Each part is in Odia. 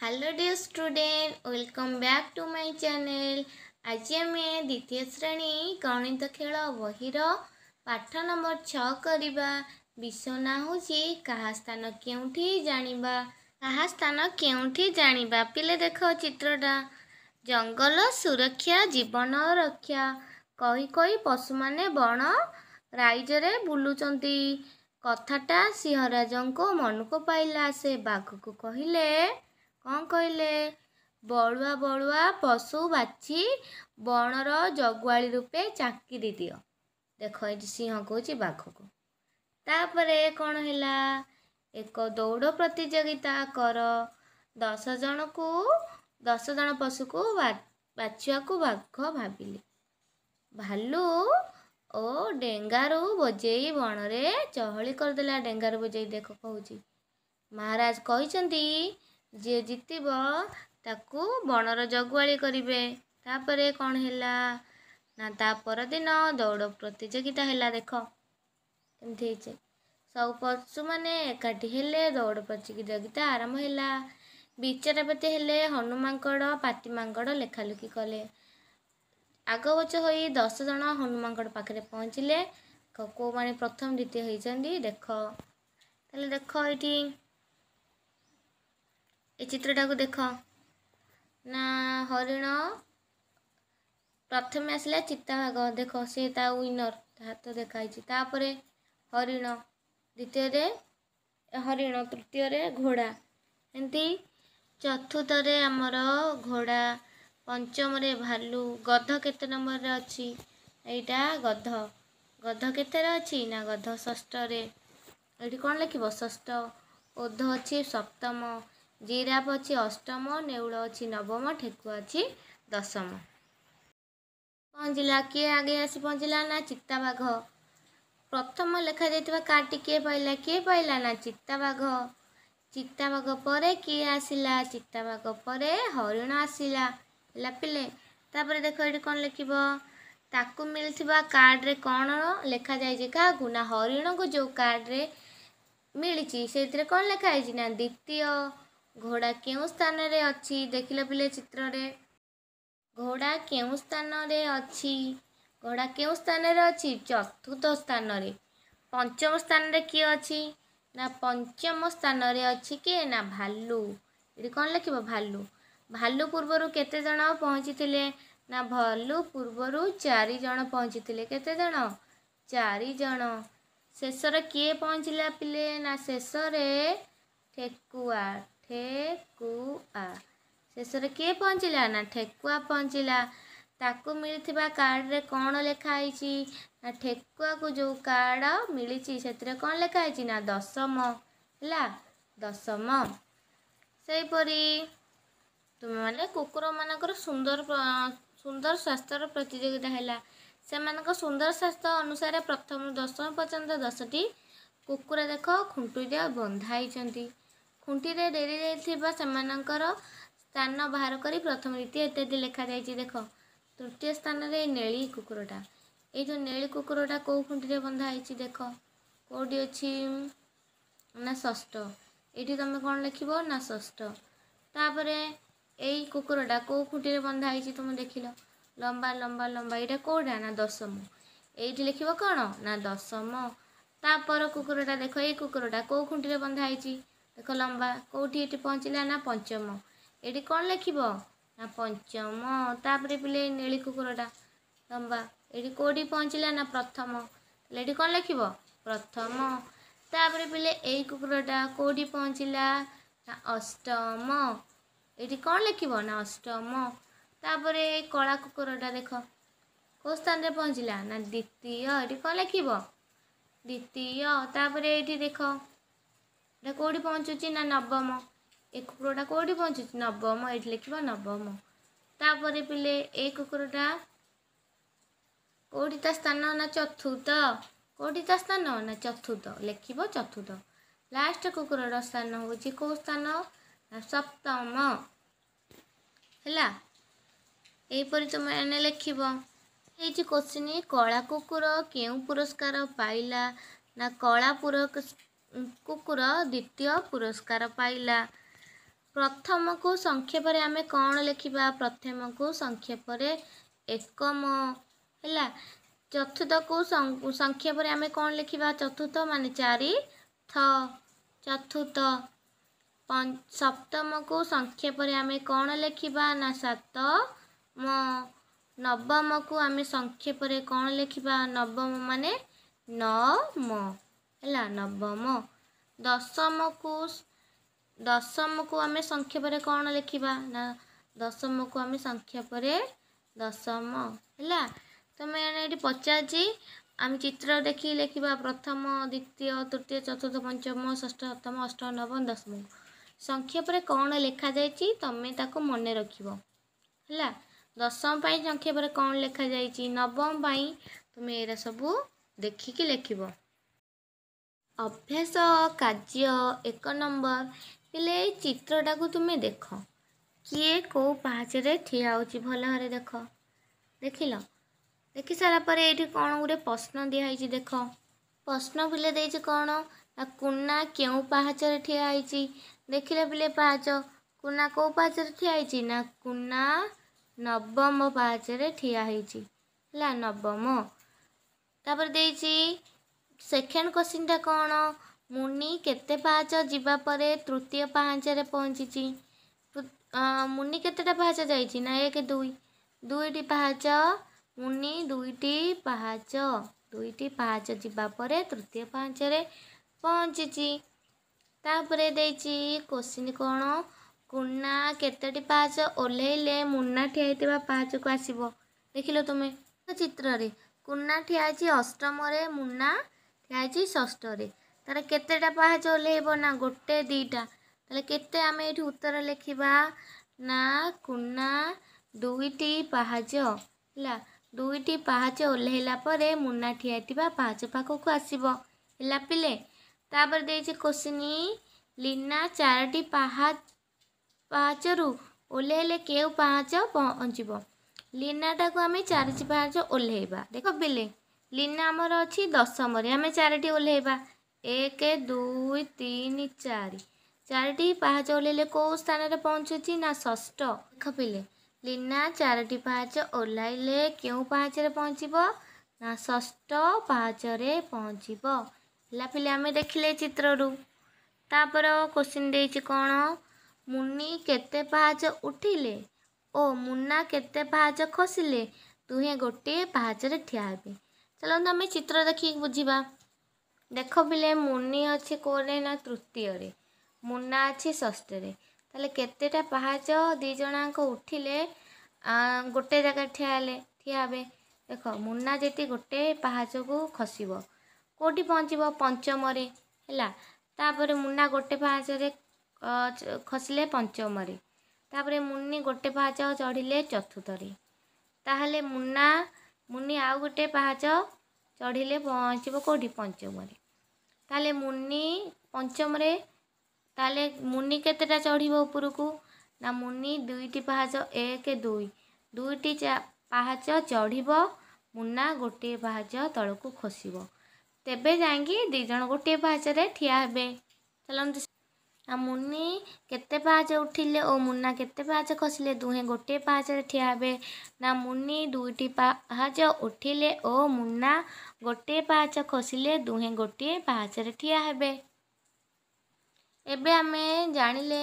hello dear student welcome back to my channel ଆଜି ଆମେ ଦ୍ୱିତୀୟ ଶ୍ରେଣୀ ଗଣିତ ଖେଳ ବହିର ପାଠ ନମ୍ବର ଛଅ କରିବା ବିଷୟ ନାଁ ହେଉଛି କାହା ସ୍ଥାନ କେଉଁଠି ଜାଣିବା କାହା ସ୍ଥାନ କେଉଁଠି ଜାଣିବା ପିଲେ ଦେଖ ଚିତ୍ରଟା ଜଙ୍ଗଲ ସୁରକ୍ଷା ଜୀବନ ରକ୍ଷା କହି କହି ପଶୁମାନେ ବଣ ରାଇଜରେ ବୁଲୁଛନ୍ତି କଥାଟା ସିଂହରାଜଙ୍କ ମନକୁ ପାଇଲା ସେ ବାଘକୁ କହିଲେ କ'ଣ କହିଲେ ବଳୁଆ ବଳୁଆ ପଶୁ ବାଛି ବଣର ଜଗୁଆଳି ରୂପେ ଚାକିରି ଦିଅ ଦେଖ ଏଠି ସିଂହ କହୁଛି ବାଘକୁ ତାପରେ କ'ଣ ହେଲା ଏକ ଦୌଡ଼ ପ୍ରତିଯୋଗିତା କର ଦଶ ଜଣକୁ ଦଶ ଜଣ ପଶୁକୁ ବାଛିବାକୁ ବାଘ ଭାବିଲେ ଭାଲୁ ଓ ଡେଙ୍ଗାରୁ ବୋଜେଇ ବଣରେ ଚହଳି କରିଦେଲା ଡେଙ୍ଗାରୁ ବୋଜେଇ ଦେଖ କହୁଛି ମହାରାଜ କହିଛନ୍ତି ଯିଏ ଜିତିବ ତାକୁ ବଣର ଜଗୁଆଳି କରିବେ ତାପରେ କ'ଣ ହେଲା ନା ତା ପରଦିନ ଦୌଡ଼ ପ୍ରତିଯୋଗିତା ହେଲା ଦେଖ ଏମିତି ହେଇଛି ସବୁ ପଶୁମାନେ ଏକାଠି ହେଲେ ଦୌଡ଼ ପ୍ରତିଯୋଗିତା ଆରମ୍ଭ ହେଲା ବିଚାରପତି ହେଲେ ହନୁମାଙ୍କଡ଼ ପାତିମାଙ୍କଡ଼ ଲେଖାଲୁଖି କଲେ ଆଗବଚ ହୋଇ ଦଶ ଜଣ ହନୁମାଙ୍କଡ଼ ପାଖରେ ପହଞ୍ଚିଲେ କେଉଁମାନେ ପ୍ରଥମ ଦ୍ୱିତୀୟ ହେଇଛନ୍ତି ଦେଖ ତାହେଲେ ଦେଖ ଏଇଠି ଏ ଚିତ୍ରଟାକୁ ଦେଖ ନା ହରିଣ ପ୍ରଥମେ ଆସିଲା ଚିତାବାଘ ଦେଖ ସେ ତା ୱିନର ହାତ ଦେଖାହେଇଛି ତାପରେ ହରିଣ ଦ୍ୱିତୀୟରେ ହରିଣ ତୃତୀୟରେ ଘୋଡ଼ା ଏମିତି ଚତୁର୍ଥରେ ଆମର ଘୋଡ଼ା ପଞ୍ଚମରେ ଭାଲୁ ଗଧ କେତେ ନମ୍ବରରେ ଅଛି ଏଇଟା ଗଧ ଗଧ କେତେରେ ଅଛି ନା ଗଧ ଷଷ୍ଠରେ ଏଇଠି କ'ଣ ଲେଖିବ ଷଷ୍ଠ ଓଧ ଅଛି ସପ୍ତମ ଜିରାଫ ଅଛି ଅଷ୍ଟମ ନେଉଳ ଅଛି ନବମ ଠେକୁଆ ଅଛି ଦଶମ ପହଞ୍ଚିଲା କିଏ ଆଗେ ଆସି ପହଞ୍ଚିଲା ନା ଚିତାବାଘ ପ୍ରଥମ ଲେଖାଯାଇଥିବା କାର୍ଡ଼ଟି କିଏ ପାଇଲା କିଏ ପାଇଲା ନା ଚିତାବାଘ ଚିତାବାଘ ପରେ କିଏ ଆସିଲା ଚିତାବାଘ ପରେ ହରିଣ ଆସିଲା ହେଲା ପିଲେ ତାପରେ ଦେଖ ଏଠି କ'ଣ ଲେଖିବ ତାକୁ ମିଳିଥିବା କାର୍ଡ଼ରେ କ'ଣ ଲେଖାଯାଇଛି କାହାକୁ ନା ହରିଣକୁ ଯେଉଁ କାର୍ଡ଼ରେ ମିଳିଛି ସେଇଥିରେ କ'ଣ ଲେଖା ହେଇଛି ନା ଦ୍ୱିତୀୟ ଘୋଡ଼ା କେଉଁ ସ୍ଥାନରେ ଅଛି ଦେଖିଲ ପିଲେ ଚିତ୍ରରେ ଘୋଡ଼ା କେଉଁ ସ୍ଥାନରେ ଅଛି ଘୋଡ଼ା କେଉଁ ସ୍ଥାନରେ ଅଛି ଚତୁର୍ଥ ସ୍ଥାନରେ ପଞ୍ଚମ ସ୍ଥାନରେ କିଏ ଅଛି ନା ପଞ୍ଚମ ସ୍ଥାନରେ ଅଛି କିଏ ନା ଭାଲୁ ଏଠି କ'ଣ ଲେଖିବ ଭାଲୁ ଭାଲୁ ପୂର୍ବରୁ କେତେ ଜଣ ପହଞ୍ଚିଥିଲେ ନା ଭାଲୁ ପୂର୍ବରୁ ଚାରି ଜଣ ପହଞ୍ଚିଥିଲେ କେତେ ଜଣ ଚାରି ଜଣ ଶେଷରେ କିଏ ପହଞ୍ଚିଲା ପିଲେ ନା ଶେଷରେ ଠେକୁଆ ଠେକୁଆ ଶେଷରେ କିଏ ପହଞ୍ଚିଲା ନା ଠେକୁଆ ପହଞ୍ଚିଲା ତାକୁ ମିଳିଥିବା କାର୍ଡ଼ରେ କ'ଣ ଲେଖା ହେଇଛି ନା ଠେକୁଆକୁ ଯେଉଁ କାର୍ଡ଼ ମିଳିଛି ସେଥିରେ କ'ଣ ଲେଖା ହେଇଛି ନା ଦଶମ ହେଲା ଦଶମ ସେହିପରି ତୁମେମାନେ କୁକୁରମାନଙ୍କର ସୁନ୍ଦର ସୁନ୍ଦର ସ୍ୱାସ୍ଥ୍ୟର ପ୍ରତିଯୋଗିତା ହେଲା ସେମାନଙ୍କ ସୁନ୍ଦର ସ୍ୱାସ୍ଥ୍ୟ ଅନୁସାରେ ପ୍ରଥମ ଦଶମ ପର୍ଯ୍ୟନ୍ତ ଦଶଟି କୁକୁର ଦେଖ ଖୁଣ୍ଟୁଟିଆ ବନ୍ଧା ହେଇଛନ୍ତି খুঁটিরে ଡେରି ଯାଇଥିବା ସେମାନଙ୍କର ସ୍ଥାନ ବାହାର କରି ପ୍ରଥମ ଦ୍ୱିତୀୟ ଇତ୍ୟାଦି ଲେଖାଯାଇଛି ଦେଖ ତୃତୀୟ ସ୍ଥାନରେ ନେଳି କୁକୁରଟା ଏଇ ଯେଉଁ ନେଳି କୁକୁରଟା କେଉଁ ଖୁଣ୍ଟିରେ ବନ୍ଧା ହେଇଛି ଦେଖ କେଉଁଠି ଅଛି ନା ଷଷ୍ଠ ଏଇଠି ତୁମେ କ'ଣ ଲେଖିବ ନା ଷଷ୍ଠ ତାପରେ ଏଇ କୁକୁରଟା କେଉଁ ଖୁଣ୍ଟିରେ ବନ୍ଧା ହେଇଛି ତୁମେ ଦେଖିଲ ଲମ୍ବା ଲମ୍ବା ଲମ୍ବା ଏଇଟା କେଉଁଟା ନା ଦଶମ ଏଇଠି ଲିଖିବ କ'ଣ ନା ଦଶମ ତାପର କୁକୁରଟା ଦେଖ ଏଇ କୁକୁରଟା କେଉଁ ଖୁଣ୍ଟିରେ ବନ୍ଧା ହେଇଛି ଦେଖ ଲମ୍ବା କେଉଁଠି ଏଠି ପହଞ୍ଚିଲା ନା ପଞ୍ଚମ ଏଠି କ'ଣ ଲେଖିବ ନା ପଞ୍ଚମ ତାପରେ ପିଲେ ନେଳି କୁକୁରଟା ଲମ୍ବା ଏଠି କେଉଁଠି ପହଞ୍ଚିଲା ନା ପ୍ରଥମ ତାହେଲେ ଏଠି କ'ଣ ଲେଖିବ ପ୍ରଥମ ତାପରେ ପିଲେ ଏଇ କୁକୁରଟା କେଉଁଠି ପହଞ୍ଚିଲା ନା ଅଷ୍ଟମ ଏଠି କ'ଣ ଲେଖିବ ନା ଅଷ୍ଟମ ତାପରେ ଏଇ କଳା କୁକୁରଟା ଦେଖ କେଉଁ ସ୍ଥାନରେ ପହଞ୍ଚିଲା ନା ଦ୍ୱିତୀୟ ଏଠି କ'ଣ ଲେଖିବ ଦ୍ୱିତୀୟ ତାପରେ ଏଇଠି ଦେଖ ଏଇଟା କେଉଁଠି ପହଞ୍ଚୁଛି ନା ନବମ ଏ କୁକୁରଟା କେଉଁଠି ପହଞ୍ଚୁଛି ନବମ ଏଇଠି ଲେଖିବ ନବମ ତାପରେ ପିଲେ ଏ କୁକୁରଟା କେଉଁଠି ତା ସ୍ଥାନ ନା ଚତୁର୍ଥ କେଉଁଠି ତା ସ୍ଥାନ ନା ଚତୁର୍ଥ ଲେଖିବ ଚତୁର୍ଥ ଲାଷ୍ଟ କୁକୁରର ସ୍ଥାନ ହେଉଛି କେଉଁ ସ୍ଥାନ ନା ସପ୍ତମ ହେଲା ଏହିପରି ତୁମେ ଲେଖିବ ହେଇଛି କୋଶ୍ଚିନ୍ କଳା କୁକୁର କେଉଁ ପୁରସ୍କାର ପାଇଲା ନା କଳା ପୁର କୁକୁର ଦ୍ୱିତୀୟ ପୁରସ୍କାର ପାଇଲା ପ୍ରଥମକୁ ସଂକ୍ଷେପରେ ଆମେ କ'ଣ ଲେଖିବା ପ୍ରଥମକୁ ସଂକ୍ଷେପରେ ଏକମ ହେଲା ଚତୁର୍ଥକୁ ସଂକ୍ଷେପରେ ଆମେ କ'ଣ ଲେଖିବା ଚତୁର୍ଥ ମାନେ ଚାରି ଥ ଚତୁର୍ଥ ସପ୍ତମକୁ ସଂକ୍ଷେପରେ ଆମେ କ'ଣ ଲେଖିବା ନା ସାତ ମ ନବମକୁ ଆମେ ସଂକ୍ଷେପରେ କ'ଣ ଲେଖିବା ନବମ ମାନେ ନ ମ ହେଲା ନବମ ଦଶମକୁ ଦଶମକୁ ଆମେ ସଂକ୍ଷେପରେ କ'ଣ ଲେଖିବା ନା ଦଶମକୁ ଆମେ ସଂକ୍ଷେପରେ ଦଶମ ହେଲା ତୁମେ ଏଣେ ଏଠି ପଚାରିଛି ଆମେ ଚିତ୍ର ଦେଖି ଲେଖିବା ପ୍ରଥମ ଦ୍ୱିତୀୟ ତୃତୀୟ ଚତୁର୍ଥ ପଞ୍ଚମ ଷଷ୍ଠ ସପ୍ତମ ଅଷ୍ଟମ ନବମ ଦଶମ ସଂକ୍ଷେପରେ କ'ଣ ଲେଖାଯାଇଛି ତୁମେ ତାକୁ ମନେ ରଖିବ ହେଲା ଦଶମ ପାଇଁ ସଂକ୍ଷେପରେ କ'ଣ ଲେଖାଯାଇଛି ନବମ ପାଇଁ ତୁମେ ଏଇଟା ସବୁ ଦେଖିକି ଲେଖିବ ଅଭ୍ୟାସ କାର୍ଯ୍ୟ ଏକ ନମ୍ବର ହେଲେ ଏଇ ଚିତ୍ରଟାକୁ ତୁମେ ଦେଖ କିଏ କେଉଁ ପାହାଚରେ ଠିଆ ହେଉଛି ଭଲ ଭାବରେ ଦେଖ ଦେଖିଲ ଦେଖି ସାରିଲା ପରେ ଏଇଠି କ'ଣ ଗୋଟେ ପ୍ରଶ୍ନ ଦିଆହେଇଛି ଦେଖ ପ୍ରଶ୍ନ ପିଲେ ଦେଇଛି କ'ଣ ନା କୁନା କେଉଁ ପାହାଚରେ ଠିଆ ହେଇଛି ଦେଖିଲେ ପିଲେ ପାହାଚ କୁନା କେଉଁ ପାହାଚରେ ଠିଆ ହେଇଛି ନା କୁନା ନବମ ପାହାଚରେ ଠିଆ ହେଇଛି ହେଲା ନବମ ତାପରେ ଦେଇଛି ସେକେଣ୍ଡ କୋଶ୍ଚିନ୍ଟା କ'ଣ ମୁନି କେତେ ପାହାଚ ଯିବା ପରେ ତୃତୀୟ ପାହାଚରେ ପହଞ୍ଚିଛି ମୁନି କେତେଟା ପାହାଚ ଯାଇଛି ନା ଏକ ଦୁଇ ଦୁଇଟି ପାହାଚ ମୁନି ଦୁଇଟି ପାହାଚ ଦୁଇଟି ପାହାଚ ଯିବା ପରେ ତୃତୀୟ ପାହାଚରେ ପହଞ୍ଚିଛି ତାପରେ ଦେଇଛି କୋଶ୍ଚିନ୍ କ'ଣ କୁନା କେତୋଟି ପାହାଚ ଓହ୍ଲାଇଲେ ମୁନା ଠିଆ ହେଇଥିବା ପାହାଚକୁ ଆସିବ ଦେଖିଲ ତୁମେ ଚିତ୍ରରେ କୁନା ଠିଆ ହେଇଛି ଅଷ୍ଟମରେ ମୁନା ଯାଇଛି ଷଷ୍ଠରେ ତାହେଲେ କେତେଟା ପାହାଚ ଓହ୍ଲେଇବ ନା ଗୋଟେ ଦୁଇଟା ତାହେଲେ କେତେ ଆମେ ଏଠି ଉତ୍ତର ଲେଖିବା ନା କୁନା ଦୁଇଟି ପାହାଚ ହେଲା ଦୁଇଟି ପାହାଚ ଓହ୍ଲେଇଲା ପରେ ମୁନା ଠିଆ ଥିବା ପାହାଚ ପାଖକୁ ଆସିବ ହେଲା ପିଲେ ତାପରେ ଦେଇଛି କୋଶ୍ଚିନ୍ ଲିନା ଚାରୋଟି ପାହାଚ ପାହାଚରୁ ଓହ୍ଲେଇଲେ କେଉଁ ପାହାଚ ପହଞ୍ଚିବ ଲିନାଟାକୁ ଆମେ ଚାରିଟି ପାହାଚ ଓହ୍ଲେଇବା ଦେଖ ପିଲେ ଲିନ ଆମର ଅଛି ଦଶମରେ ଆମେ ଚାରିଟି ଓହ୍ଲାଇବା ଏକ ଦୁଇ ତିନି ଚାରି ଚାରିଟି ପାହାଚ ଓହ୍ଲାଇଲେ କେଉଁ ସ୍ଥାନରେ ପହଞ୍ଚୁଛି ନା ଷଷ୍ଠ ଦେଖ ପିଲେ ଲିନା ଚାରିଟି ପାହାଚ ଓହ୍ଲାଇଲେ କେଉଁ ପାହାଚରେ ପହଞ୍ଚିବ ନା ଷଷ୍ଠ ପାହାଚରେ ପହଞ୍ଚିବ ହେଲା ପିଲେ ଆମେ ଦେଖିଲେ ଚିତ୍ରରୁ ତାପରେ କୋଶ୍ଚିନ୍ ଦେଇଛି କ'ଣ ମୁନି କେତେ ପାହାଚ ଉଠିଲେ ଓ ମୁନା କେତେ ପାହାଚ ଖସିଲେ ଦୁହେଁ ଗୋଟିଏ ପାହାଚରେ ଠିଆ ହେବେ ଚାଲନ୍ତୁ ଆମେ ଚିତ୍ର ଦେଖିକି ବୁଝିବା ଦେଖ ପିଲେ ମୁନି ଅଛି କେଉଁରେ ନା ତୃତୀୟରେ ମୁନା ଅଛି ଷଷ୍ଠରେ ତାହେଲେ କେତେଟା ପାହାଚ ଦୁଇ ଜଣଙ୍କ ଉଠିଲେ ଗୋଟେ ଜାଗାରେ ଠିଆ ହେଲେ ଠିଆ ହେବେ ଦେଖ ମୁନା ଯେତି ଗୋଟେ ପାହାଚକୁ ଖସିବ କେଉଁଠି ପହଞ୍ଚିବ ପଞ୍ଚମରେ ହେଲା ତାପରେ ମୁନା ଗୋଟେ ପାହାଚରେ ଖସିଲେ ପଞ୍ଚମରେ ତାପରେ ମୁନି ଗୋଟେ ପାହାଚ ଚଢ଼ିଲେ ଚତୁର୍ଥରେ ତାହେଲେ ମୁନା ମୁନି ଆଉ ଗୋଟେ ପାହାଚ ଚଢ଼ିଲେ ପହଞ୍ଚିବ କେଉଁଠି ପଞ୍ଚମରେ ତାହେଲେ ମୁନି ପଞ୍ଚମରେ ତାହେଲେ ମୁନି କେତେଟା ଚଢ଼ିବ ଉପରକୁ ନା ମୁନି ଦୁଇଟି ପାହାଚ ଏକ ଦୁଇ ଦୁଇଟି ପାହାଚ ଚଢ଼ିବ ମୁନା ଗୋଟିଏ ପାହାଚ ତଳକୁ ଖସିବ ତେବେ ଯାଇକି ଦୁଇ ଜଣ ଗୋଟିଏ ପାହାଚରେ ଠିଆ ହେବେ ଚାଲନ୍ତୁ ଆଉ ମୁନି କେତେ ପାହାଚ ଉଠିଲେ ଓ ମୁନା କେତେ ପାହାଚ ଖସିଲେ ଦୁହେଁ ଗୋଟିଏ ପାହାଚରେ ଠିଆ ହେବେ ନା ମୁନି ଦୁଇଟି ପାହାଚ ଉଠିଲେ ଓ ମୁନା ଗୋଟିଏ ପାହାଚ ଖସିଲେ ଦୁହେଁ ଗୋଟିଏ ପାହାଚରେ ଠିଆ ହେବେ ଏବେ ଆମେ ଜାଣିଲେ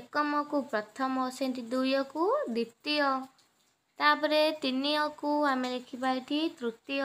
ଏକମକୁ ପ୍ରଥମ ସେମିତି ଦୁଇକୁ ଦ୍ୱିତୀୟ ତାପରେ ତିନିକୁ ଆମେ ଲେଖିବା ଏଠି ତୃତୀୟ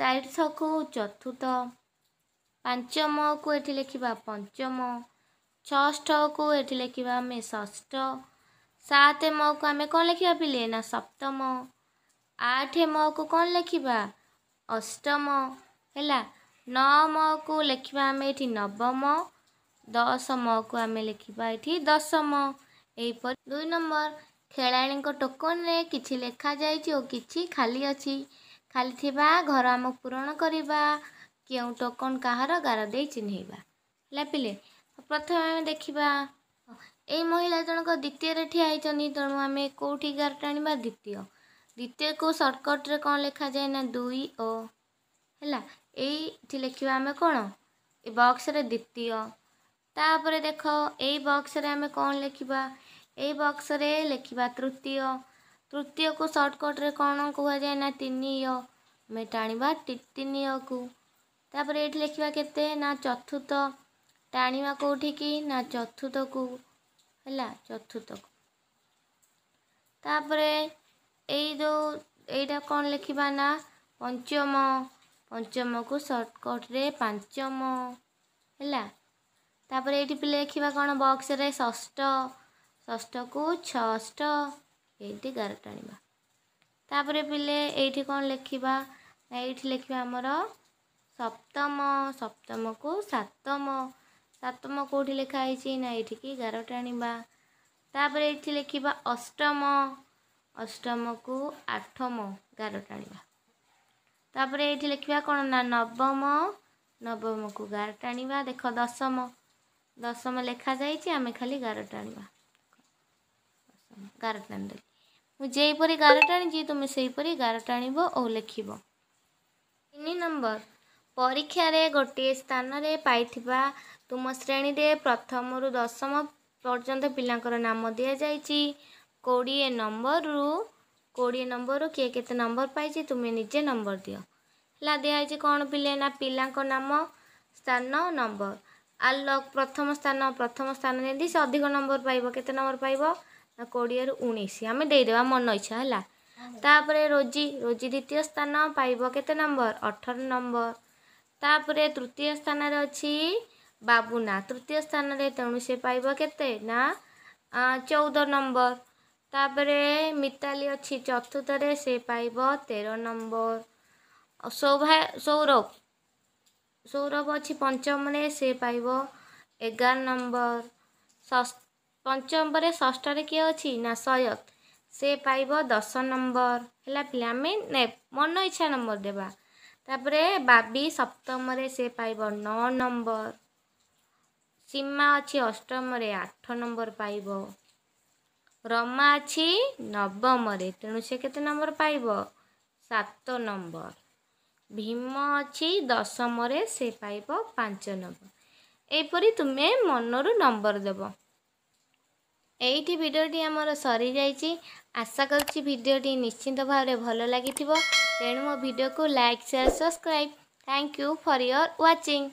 ଚାରିଶହକୁ ଚତୁର୍ଥ ପାଞ୍ଚମକୁ ଏଠି ଲେଖିବା ପଞ୍ଚମ ଷଷ୍ଠକୁ ଏଠି ଲେଖିବା ଆମେ ଷଷ୍ଠ ସାତ ମକୁ ଆମେ କ'ଣ ଲେଖିବା ପିଲେ ନା ସପ୍ତମ ଆଠ ମକୁ କ'ଣ ଲେଖିବା ଅଷ୍ଟମ ହେଲା ନଅ ମକୁ ଲେଖିବା ଆମେ ଏଠି ନବମ ଦଶମକୁ ଆମେ ଲେଖିବା ଏଠି ଦଶମ ଏହିପରି ଦୁଇ ନମ୍ବର ଖେଳାଳିଙ୍କ ଟୋକନରେ କିଛି ଲେଖାଯାଇଛି ଓ କିଛି ଖାଲି ଅଛି ଖାଲି ଥିବା ଘର ଆମକୁ ପୂରଣ କରିବା କେଉଁ ଟୋକନ କାହାର ଗାର ଦେଇ ଚିହ୍ନେଇବା ହେଲା ପିଲେ ପ୍ରଥମେ ଆମେ ଦେଖିବା ଏଇ ମହିଳା ଜଣକ ଦ୍ୱିତୀୟରେ ଠିଆ ହୋଇଛନ୍ତି ତେଣୁ ଆମେ କେଉଁଠି ଏଗାରଟା ଆଣିବା ଦ୍ୱିତୀୟ ଦ୍ୱିତୀୟକୁ ସର୍ଟକଟ୍ରେ କ'ଣ ଲେଖାଯାଏ ନା ଦୁଇ ଓ ହେଲା ଏଇଠି ଲେଖିବା ଆମେ କ'ଣ ଏ ବକ୍ସରେ ଦ୍ୱିତୀୟ ତାପରେ ଦେଖ ଏଇ ବକ୍ସରେ ଆମେ କ'ଣ ଲେଖିବା ଏଇ ବକ୍ସରେ ଲେଖିବା ତୃତୀୟ ତୃତୀୟକୁ ସର୍ଟକଟ୍ରେ କ'ଣ କୁହାଯାଏ ନା ତିନି ୟ ଆମେ ଟାଣିବା ତିନି ୟକୁ ତାପରେ ଏଇଠି ଲେଖିବା କେତେ ନା ଚତୁର୍ଥ ଟାଣିବା କେଉଁଠିକି ନା ଚତୁର୍ଥକୁ ହେଲା ଚତୁର୍ଥକୁ ତାପରେ ଏଇ ଯେଉଁ ଏଇଟା କ'ଣ ଲେଖିବା ନା ପଞ୍ଚମ ପଞ୍ଚମକୁ ସର୍ଟକଟ୍ରେ ପାଞ୍ଚମ ହେଲା ତାପରେ ଏଇଠି ପିଲେ ଲେଖିବା କ'ଣ ବକ୍ସରେ ଷଷ୍ଠ ଷଷ୍ଠକୁ ଛଅଷ୍ଠ ଏଇଠି ଗାର ଟାଣିବା ତାପରେ ପିଲେ ଏଇଠି କ'ଣ ଲେଖିବା ନା ଏଇଠି ଲେଖିବା ଆମର ସପ୍ତମ ସପ୍ତମକୁ ସାତମ ସାତମ କେଉଁଠି ଲେଖା ହେଇଛି ନା ଏଠିକି ଗାରଟା ଆଣିବା ତାପରେ ଏଠି ଲେଖିବା ଅଷ୍ଟମ ଅଷ୍ଟମକୁ ଆଠମ ଗାର ଟାଣିବା ତାପରେ ଏଇଠି ଲେଖିବା କ'ଣ ନା ନବମ ନବମକୁ ଗାର ଟାଣିବା ଦେଖ ଦଶମ ଦଶମ ଲେଖାଯାଇଛି ଆମେ ଖାଲି ଗାରଟା ଆଣିବା ଗାର ଟାଣିଦେଲି ମୁଁ ଯେପରି ଗାରଟା ଆଣିଛି ତୁମେ ସେହିପରି ଗାର ଆଣିବ ଓ ଲେଖିବ ତିନି ନମ୍ବର ପରୀକ୍ଷାରେ ଗୋଟିଏ ସ୍ଥାନରେ ପାଇଥିବା ତୁମ ଶ୍ରେଣୀରେ ପ୍ରଥମରୁ ଦଶମ ପର୍ଯ୍ୟନ୍ତ ପିଲାଙ୍କର ନାମ ଦିଆଯାଇଛି କୋଡ଼ିଏ ନମ୍ବରରୁ କୋଡ଼ିଏ ନମ୍ବରରୁ କିଏ କେତେ ନମ୍ବର ପାଇଛି ତୁମେ ନିଜେ ନମ୍ବର ଦିଅ ହେଲା ଦିଆହେଇଛି କ'ଣ ପିଲେ ନା ପିଲାଙ୍କ ନାମ ସ୍ଥାନ ନମ୍ବର ଆଲୋକ ପ୍ରଥମ ସ୍ଥାନ ପ୍ରଥମ ସ୍ଥାନ ଯେମିତି ସେ ଅଧିକ ନମ୍ବର ପାଇବ କେତେ ନମ୍ବର ପାଇବ ନା କୋଡ଼ିଏରୁ ଉଣେଇଶ ଆମେ ଦେଇଦେବା ମନ ଇଚ୍ଛା ହେଲା ତାପରେ ରୋଜି ରୋଜି ଦ୍ୱିତୀୟ ସ୍ଥାନ ପାଇବ କେତେ ନମ୍ବର ଅଠର ନମ୍ବର ତାପରେ ତୃତୀୟ ସ୍ଥାନରେ ଅଛି ବାବୁନା ତୃତୀୟ ସ୍ଥାନରେ ତେଣୁ ସେ ପାଇବ କେତେ ନା ଚଉଦ ନମ୍ବର ତାପରେ ମିତାଲି ଅଛି ଚତୁର୍ଥରେ ସେ ପାଇବ ତେର ନମ୍ବର ସୌଭା ସୌରଭ ସୌରଭ ଅଛି ପଞ୍ଚମରେ ସେ ପାଇବ ଏଗାର ନମ୍ବର ପଞ୍ଚମରେ ଷଷ୍ଠରେ କିଏ ଅଛି ନା ସୟତ ସେ ପାଇବ ଦଶ ନମ୍ବର ହେଲା ପିଲା ଆମେ ମନ ଇଚ୍ଛା ନମ୍ବର ଦେବା ତାପରେ ବାବି ସପ୍ତମରେ ସେ ପାଇବ ନଅ ନମ୍ବର ସୀମା ଅଛି ଅଷ୍ଟମରେ ଆଠ ନମ୍ବର ପାଇବ ରମା ଅଛି ନବମରେ ତେଣୁ ସେ କେତେ ନମ୍ବର ପାଇବ ସାତ ନମ୍ବର ଭୀମ ଅଛି ଦଶମରେ ସେ ପାଇବ ପାଞ୍ଚ ନମ୍ବର ଏହିପରି ତୁମେ ମନରୁ ନମ୍ବର ଦେବ ଏଇଠି ଭିଡ଼ିଓଟି ଆମର ସରିଯାଇଛି ଆଶା କରୁଛି ଭିଡ଼ିଓଟି ନିଶ୍ଚିନ୍ତ ଭାବରେ ଭଲ ଲାଗିଥିବ ତେଣୁ ମୋ ଭିଡ଼ିଓକୁ like share subscribe thank you for your watching